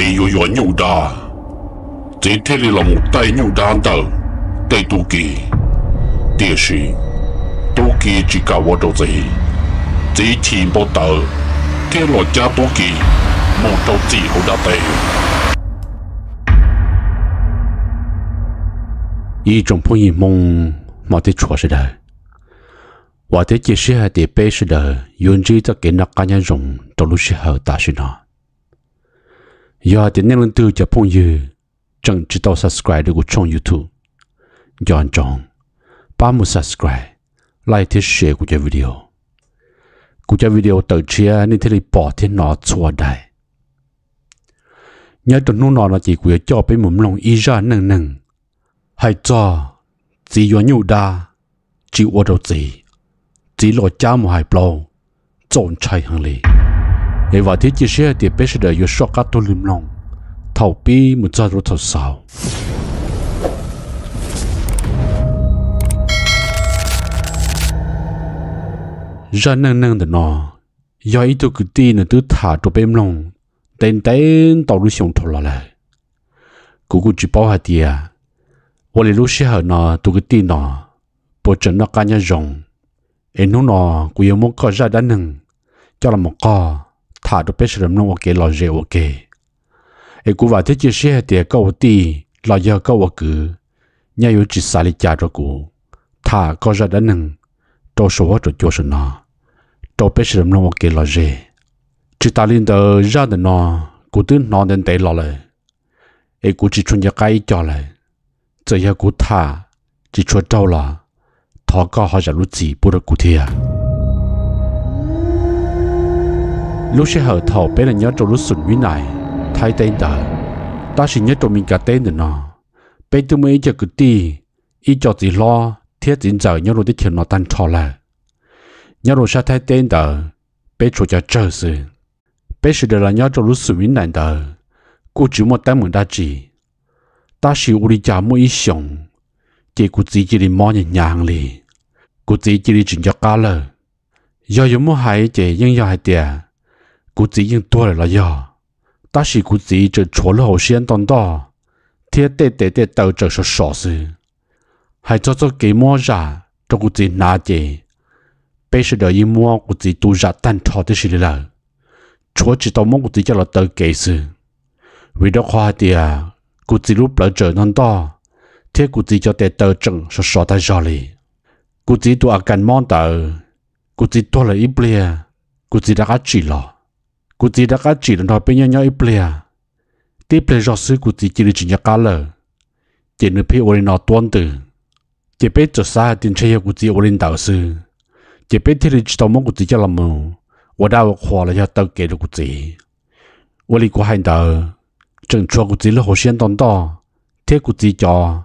chỉ yêu yêu nhau đa chỉ thế là một tay nhau đa tờ tay tu kỳ tiếc sĩ tu kỳ chỉ cả vợ đồ gì chỉ chỉ bộ tờ thế là cha tu kỳ một đầu chỉ hậu đã tề ý trong phong yên mong mà thấy chua sẽ đời hoặc thế chỉ sẽ hay để bê sẽ đời yun chỉ ta kiến nạc cá nhân dùng trong lúc sẽ hở ta sẽ nói giờ thì nên lên từ cho phong như chẳng chỉ tao subscribe được của trong youtube giờ chọn ba mươi subscribe like thích share của cái video của cái video tự chia nên thì bỏ thì nó xóa đại nhớ trong lúc nó là chỉ của cho bé mồm lòng y ra nâng nâng hãy cho chỉ có nhiều đa chỉ ở đâu gì chỉ lo cha một hai bao trộn chạy hàng lì Hãy vào thì bé sẽ đợi yêu sọ cá tôi lim lòng. Thảo bi một giờ rồi thảo sao. Ra nâng nâng được nó. Giờ ít tôi cứ tin tôi thả cho bé lòng. Tên tên tao lưu xuống thảo lại. Cú cú chỉ bảo hạt đi à. Và lúc xe hở tôi cứ tin nó. Bộ trận nó cá nhà rồng. Em nó nó, cú yêu muốn có ra đã nâng. Cho là một co thả được biết sớm nông ok lo dễ ok ấy cú vào thế chỉ xe thì câu ti lo giờ câu cứ nhà yêu chỉ xài cha cho cú thả có ra đã nâng đồ số cho cho sớm nó đồ biết sớm nông ok lo dễ chỉ ta liên tờ ra được nó cú tin nó đến tệ lo lại ấy cú chỉ chuẩn cho cái cho lại giờ giờ cú thả chỉ cho trâu là thọ có họ sẽ lúc gì bữa cú thiệt lúc sẽ hở thổ bé là nhớ trong lúc sụn với này thay tên tờ ta sẽ nhớ trong mình cả tên nữa, nó bé tôi mới cho cứ tì ý cho gì lo thiết dính giờ nhớ rồi đi chuyện nó tan trò là nhớ rồi sao thay tên tờ bé chủ cho chờ sự bé sẽ được là nhớ trong lúc sụn với này tờ cô chỉ một tay mình đã chỉ ta sẽ ủ đi chả mỗi sống chỉ cô chỉ chỉ đi mò nhẹ nhàng lì cô chỉ chỉ đi chuyện cho cá lờ do yếu mua hai chỉ nhưng do hai tiền 古子已经多了了呀，但是古子就错了好先当到，天地地地都着是傻事，还做做给么啥，这古子拿的，被是了一摸古子都热蛋炒的是了，错知道么古子叫了都给是，为了花的古子路不着难道，天古子叫得都正是傻在这里，古子都阿干忙的，古子多了一不咧，古子大家知了。cụ chỉ đã cá chỉ là nói bên nhau nhau ít tiếp plea rõ sư cụ chỉ chỉ được chỉ nhau cá lờ chỉ được phía ổn nó tuân tử chỉ biết cho xa tiền chơi cụ chỉ ổn đạo sư chỉ biết thì được tao mong cụ chỉ cho làm mù ổn đạo khoa là cho tao kể được chỉ ổn lý của hai đạo chẳng cho cụ chỉ là hồ xuyên toàn to thế cụ chỉ cho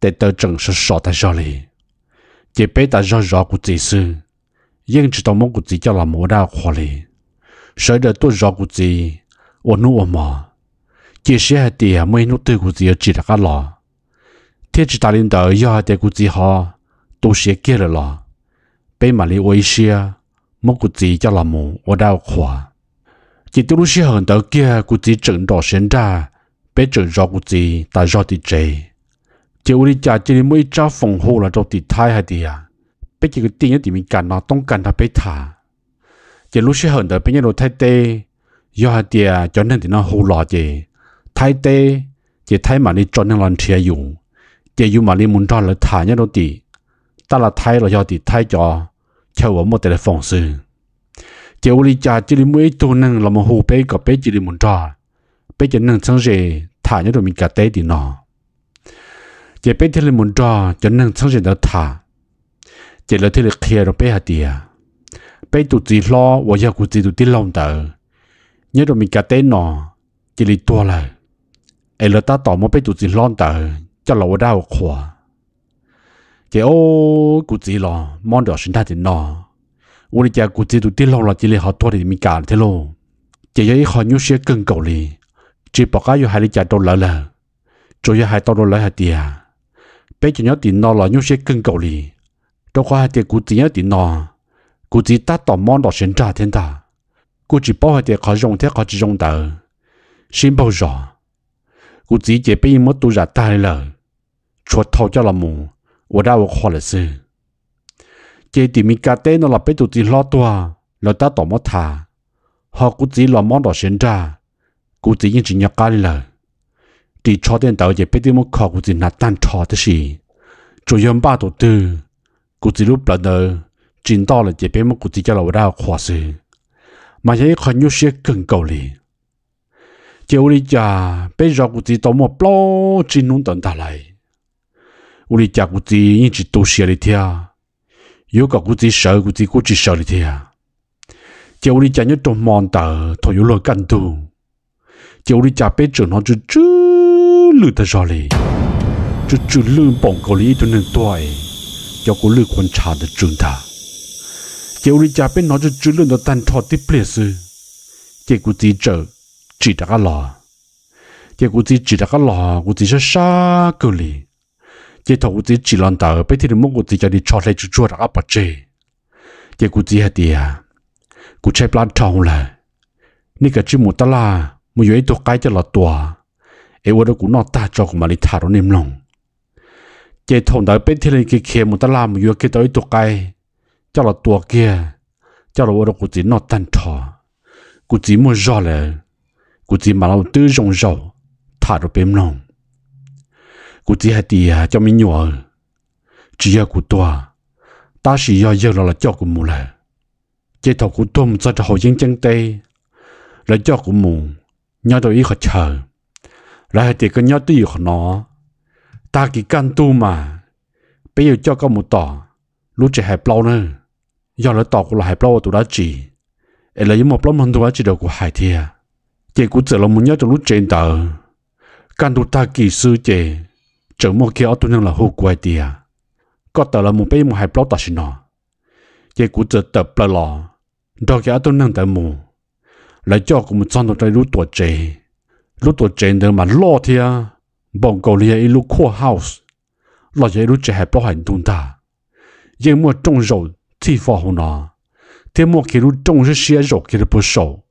để tao chẳng sợ sợ tại sao lì chỉ biết ta rõ rõ cụ chỉ sư nhưng chỉ tao mong cụ chỉ cho làm mù đạo khoa lì sợ đời tôi rõ của gì ổn nụ ổn mà, chỉ sẽ hạt tiền mấy nút tư của gì ở chỉ là cái lò thiết chỉ ta lên đời do hạt tiền của gì họ tôi sẽ kia là lò bây mà lấy ôi xe mất của gì cho là mù ở đào khỏa chỉ tôi lúc xe hận tới kia của gì trận đỏ sinh ra bây trận rõ của gì ta rõ thì trề chỉ ôi cha chỉ lấy mấy cha phòng hộ là rõ thì thai hạt à. tiền bây chỉ cái tiền thì mình cần nó ต้องการทำไปถ่า chỉ lúc xưa hận đó bây giờ đồ thay tê do hạt tiền cho nên thì nó hù lọ chị thay tê chỉ thay mà đi cho nên làm chia dùng chỉ dùng mà đi muốn cho là thả nhá đồ tì ta là thay là do tì thay cho cho vợ một tệ phòng sư chỉ u li cha chỉ đi mỗi tu năng là một hù bé có bé chỉ đi muốn cho bé chỉ nâng sáng gì thả nhá đồ mình cả tê thì nó chỉ bé thì đi muốn cho cho nâng sáng gì đó thả chỉ là thì là kia rồi bé hạt tiền bé tụt gì lo và giờ cũng gì tụt đi lòng tờ nhớ rồi mình cả tên nọ chỉ lì tua là ấy e là ta tỏ mà bé tụt gì lo tờ cho lầu đau khỏa chỉ ô cụ gì lo mong được sinh ra thì nọ ủa giờ cũng gì tụt đi lòng là chỉ lì họ tua thì mình cả thế luôn chỉ giờ họ nhúc xe cưng cầu lì chỉ bỏ cái vô hai lì chả đâu lỡ lỡ rồi giờ hai tao đâu lỡ hai tia bé chỉ nhớ tiền nọ là nhúc xe cưng cầu lì đâu có hai tia cụ chỉ nhớ tiền nọ cô chỉ ta tỏ món đó xin trả thiên ta cô chỉ bảo hai tiền khó dùng thế khó chỉ dùng tờ xin bao giờ cô chỉ chỉ bây mất tu giả ta lờ chuột thâu cho là mù, và mù 我 đã 我 khó là sư chỉ tìm mình cả tên nó là bây tu chỉ lo tua lo ta tỏ mất thà họ cô chỉ là món đó xin trả cô chỉ yên chỉ nhắc cái lờ chỉ cho tiền tờ chỉ bây tìm mất khó cô chỉ nạt tan cho thế gì chủ yếu ba đầu tư cô chỉ lúc là nơi chính đó là chỉ biết mà cụ chỉ cho là đã khóa sự mà chế khó nhớ sẽ cần cầu lì chế uli cha bé giờ cụ chỉ tao mà lo chỉ nung tận ta lại uli cha cụ chỉ những chỉ tu sửa đi thia yếu cả cụ chỉ sợ cụ chỉ cụ chỉ sợ đi thia chế uli cha nhớ trong mòn tờ thôi yếu lo căn tu chế uli cha bé trưởng nó chú chú lừa ta rồi lì chú chú lừa bỏng cầu lì tụi nên tuổi cho cô lừa quan trả được chúng ta เจ้ายริจ่าเป็นน้อจุะจุลนตันทอดที่เปลี่ยสือเจ้ากูจีเจอจีดักหล่อเจ้ากูจีจีดักหล่อกูจีชาชากุลีเจ้ายทอกูจีจีลันเตอไปที่ร่งมุกกูจจะดีชอดเลยจุจัวรักปัจเจเกี่ยกูจีฮะเดียกูใช้ปลาทองเลยนี่ก็จิมหมูตลามึงอยู่ไอตัวไกลจะหลอดตัวเอวเดกูนอกตาจอกมาลิทารุนิมลงเจทงเดอไปที่ดีเลยจุจัรักปักี่ยกูเดมุตูใลาทองเลยน่กิ้มหมูตอยู่ไอตัวไกล cho là tua kia cho là ô đó cụ chỉ nó tan trò cụ chỉ mua rõ là cụ chỉ mà lâu tư rong rõ thả rồi bếm nông cụ chỉ hay tì cho mình nhỏ chỉ là cụ tua ta chỉ là giờ là cho cụ mù là chế thọ cụ tôm cho cho hậu dân là cho cụ mù nhớ tôi ý khó chờ là hay tì cái nhớ tư khó nó ta kỳ can tu mà bây giờ cho có một tỏ lúc trẻ hẹp lâu nữa giờ là tọt là hai bao tụ đã chỉ ấy là những một bao mình tụ đã chỉ được của hai thia chị cũng chỉ là muốn nhớ trong lúc trên tờ căn tụ ta kỳ sư chị chẳng một kia ở tụ nhân là hô quay tia có tờ là một bên một hai bao ta xin nó chị cũng chỉ tập là lò đó kia ở tại mù lại cho cũng một trong tụ lúc tuổi trẻ lúc tuổi trẻ nữa mà lo thia bọn cầu lia lúc khoa house lo vậy lúc trẻ hai bao hành tụ ta nhưng mà trong rồi thì phò hồn à thế mua cái lúc trông sẽ xé rổ cái lúc bớt sầu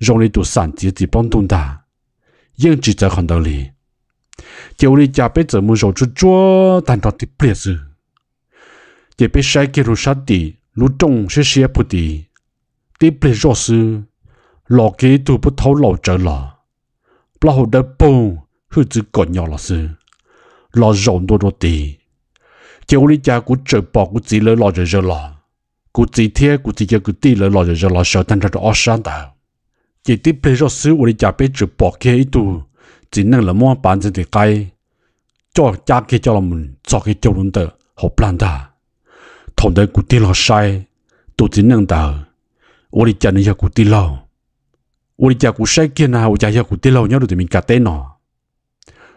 rong lấy tụ sản chỉ chỉ bông tung ta yên chỉ cho con đầu lì chiều lì cha bé giờ mua rổ chút chúa tàn trọt thì bịa sự chỉ bé xài cái lúc sát đi lúc trông sẽ xé bớt đi thì bịa rổ sự lọ cái tụ bớt thâu lọ trở lọ bao hồ đã bông hư chữ còn nhỏ là sự lọ rộng nô nô tì chiều lì cha cũng trời bỏ cũng chỉ lấy lọ rồi rồi lọ กูจีเทียกูจีเยกูตีเลยหล่อจะจะหล่อเสียทันจะอ้อชันตาจีตีเพลย์ซื้อวันจะไปจุดปอกเขี้ตูจีนั่งละม้วนปานจะติดไกลจ่อจากเขี้จ่อละมุนจ่อเขี้จ่อลุนเตอหอบลันตาทงเดกูตีหล่อใช่ตูจีนั่งตาวันจะนี่จะกูตีหล่อวันจะกูใช้เกี่ยนะวันจะจะกูตีหล่อเนี่ยดูจะมีกาเต้นอ่ะ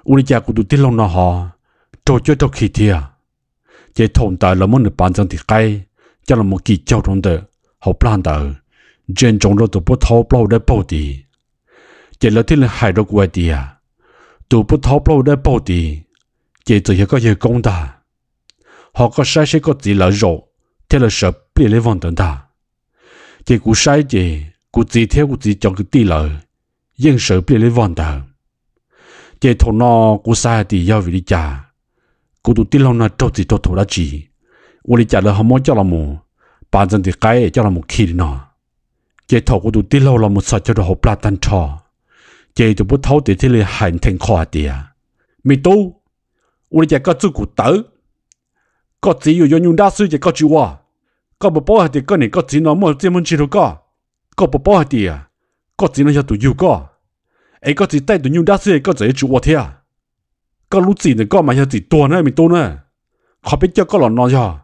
วันจะกูดูตีหล่อนะฮะโจโจโจขี้เทียเจ้าทงตาละม้วนปานจะติดไกล叫了莫给交通的，好不难的，见中了都不逃不的报的，见了天了海了外地啊，都不逃不的报的，见这些个也公的，好个晒些个地了肉，贴了蛇别来往等他，见古晒见古只贴古只讲个地了，应蛇别来往的，见头脑古晒地要为你家，古都地了那到底到头了几。我哩家了好么叫了么，反正的该叫了么去的呢。这头骨都滴漏了么，啥叫做好不拉单车？这就不偷的这里很挺快的呀。没到，我哩家个做骨头，个只有要用大水的个句话，个不包下的个你个只能么专门去了个，个不包下的呀，个只能要都有个，哎个只带都用大水个只一句话听，个路子呢个嘛要只多呢没多呢，可别叫个老闹呀。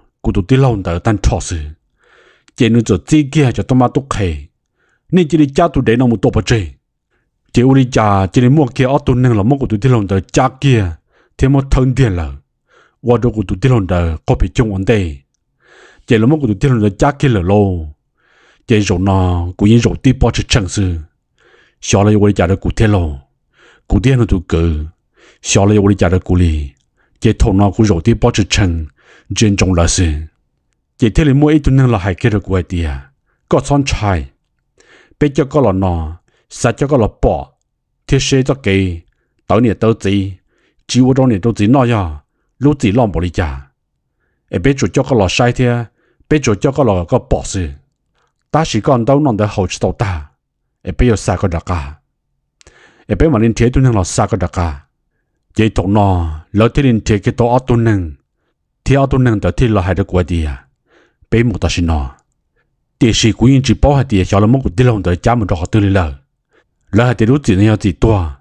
cụ tụ tí lâu đời tan trọ sự chế nữa cho chế kia cho tôm mà tốt khề nên chỉ đi cha tụ để nó một tổ bờ chế chế uli cha chỉ đi mua kia ở tụ nâng là mua cụ tụ tí lâu đời cha kia thêm một thân tiền là qua đó cụ tụ tí lâu đời có bị chung vấn đề chỉ là mua cụ tụ tí lâu đời cha kia là lô chỉ rồi nó cụ yên rồi đi bỏ cho chẳng sự sau này uli cha đó cụ thế lô cụ tiền nó tụ cử sau này uli cha đó cụ li chỉ thôn nó cụ rồi đi bỏ cho chẳng trên trong là gì chỉ thế là mỗi tuần là hai cái được quay đi à có son trai, bây giờ có là nọ sao cho có là bỏ thế sẽ cho kỳ tao nè tao gì chỉ vô trong này tao gì nọ ya lúc gì làm bỏ đi cha ở bên chỗ cho có là sai thế bên chỗ cho có là có bỏ gì ta chỉ còn đâu nọ để hậu chỉ tao ta ở bên giờ sai có được cả à. ở bên mà nên thế tuần là sai có được cả chỉ tụng nọ lỡ thế nên thế cái tao ở tuần thì ở tuần nâng tới thì là hai đứa của đi à bé một ta xin nó thì sĩ của yên chỉ bảo hai thì cho là mong của đi lòng tới cha mình cho họ tự lý lờ lỡ hai thì lúc gì này gì to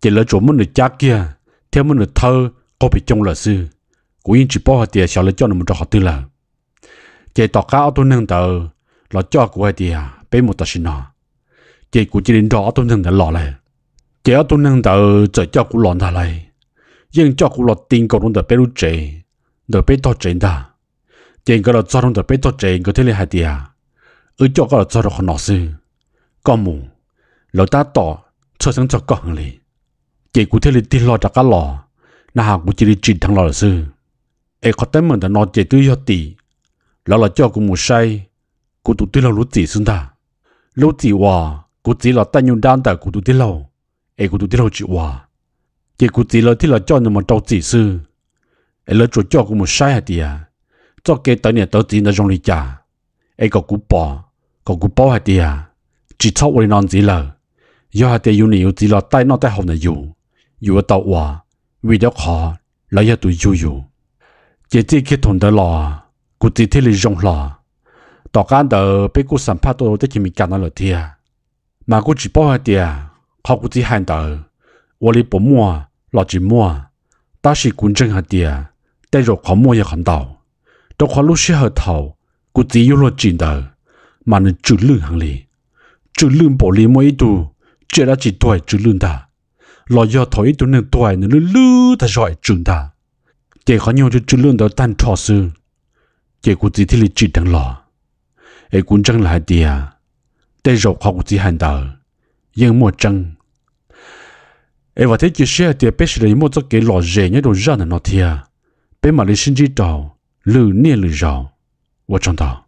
thì lỡ chỗ mình được cha kia theo mình được thơ có bị trông là sư của yên chỉ bảo hai thì cho là cho nó mình cho họ tự lờ thì tỏ cá ở tuần nâng tới là cho của hai à bé một ta xin nó thì của chỉ đến đó ở tuần nâng tới lọ này chỉ ở tuần nâng tới chỉ cho của lo thà này nhưng cho của lọ tiền còn được bé lúc trẻ đỡ bé to trên ta tiền cái là cho nó đỡ bé to trên cái thế này hay đi à ở chỗ cái là cho nó không con mù lão ta to cho sáng cho con này chỉ cụ thế này tin lo chắc cái lo na hàng cụ chỉ đi chuyển thằng lo là sư ai có tên mình đã nói chỉ tôi hiểu tì lão là cho cụ mù say cụ tụt tin là lúa gì xưng ta lúa gì hòa cụ chỉ là tay nhung đan tại cụ tụt tin lâu ai cụ tụt tin lâu chỉ hòa chỉ cụ chỉ là thì là cho nó mà trâu chỉ sư ấy lỡ chỗ cho cũng một sai hạt đi à cho cái tới này tới tiền nó trong lì chả ai có cú bỏ có cú bỏ hạt đi à chỉ cho với non gì lờ do hạt đi u nhiều chỉ là tay nó tay hồng này u, u ở tàu hòa vì đó khó lấy hạt tụi u u, chỉ chỉ khi thùng đó lò cú chỉ thế lì rong lò tỏ gan đờ bị cú sản phát đó tới chỉ mình cả nó lợt đi à mà cú chỉ bỏ hạt đi à khó cú chỉ hành đờ 我哩不摸，老子摸，但是公正下点。แต่รกขอมัวยังขันเต่าตกขอลูกเชี่ยเหอเท่ากูตีอยู่รถจีนเต่ามันจุดลื่นหังลีจุดลื่นปลีมวยตูเจระจีตัวจุดลื่นตาลอยยอถอยตัวหนึ่งตัวหนึ่งลื้อทะชอยจุนตาเจ้าขอโยจะจุดลื่นเต่าตันทอซื้อเจ้ากูตีที่ลีจีดังหล่อไอ้กุนจังหลายเดียแต่รกขอกูตีหันเต่ายังมัวจัง Et va-t-il que chez tes pêches les mots que l'on gêne de jeunes notiers 白马的生机岛，路念路绕，我长大。